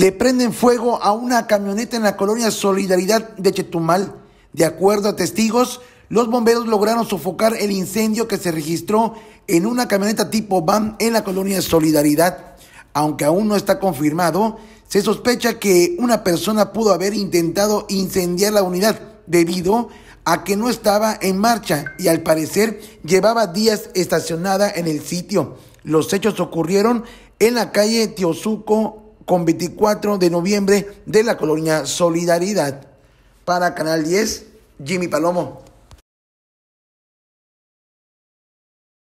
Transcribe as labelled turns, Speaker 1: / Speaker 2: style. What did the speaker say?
Speaker 1: le prenden fuego a una camioneta en la colonia Solidaridad de Chetumal. De acuerdo a testigos, los bomberos lograron sofocar el incendio que se registró en una camioneta tipo van en la colonia Solidaridad. Aunque aún no está confirmado, se sospecha que una persona pudo haber intentado incendiar la unidad debido a que no estaba en marcha y al parecer llevaba días estacionada en el sitio. Los hechos ocurrieron en la calle Tiosuco, con 24 de noviembre de la colonia Solidaridad. Para Canal 10,
Speaker 2: Jimmy Palomo.